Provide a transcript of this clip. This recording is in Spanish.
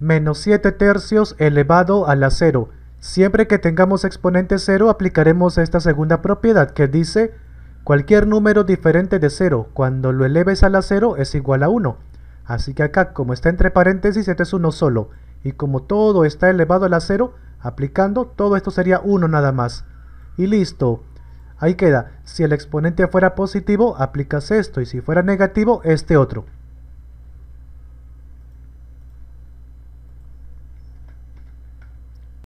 menos 7 tercios elevado a la 0 Siempre que tengamos exponente 0 aplicaremos esta segunda propiedad que dice cualquier número diferente de 0 cuando lo eleves a la 0 es igual a 1. Así que acá como está entre paréntesis este es uno solo y como todo está elevado a la 0 aplicando todo esto sería 1 nada más. Y listo. Ahí queda, si el exponente fuera positivo aplicas esto y si fuera negativo este otro.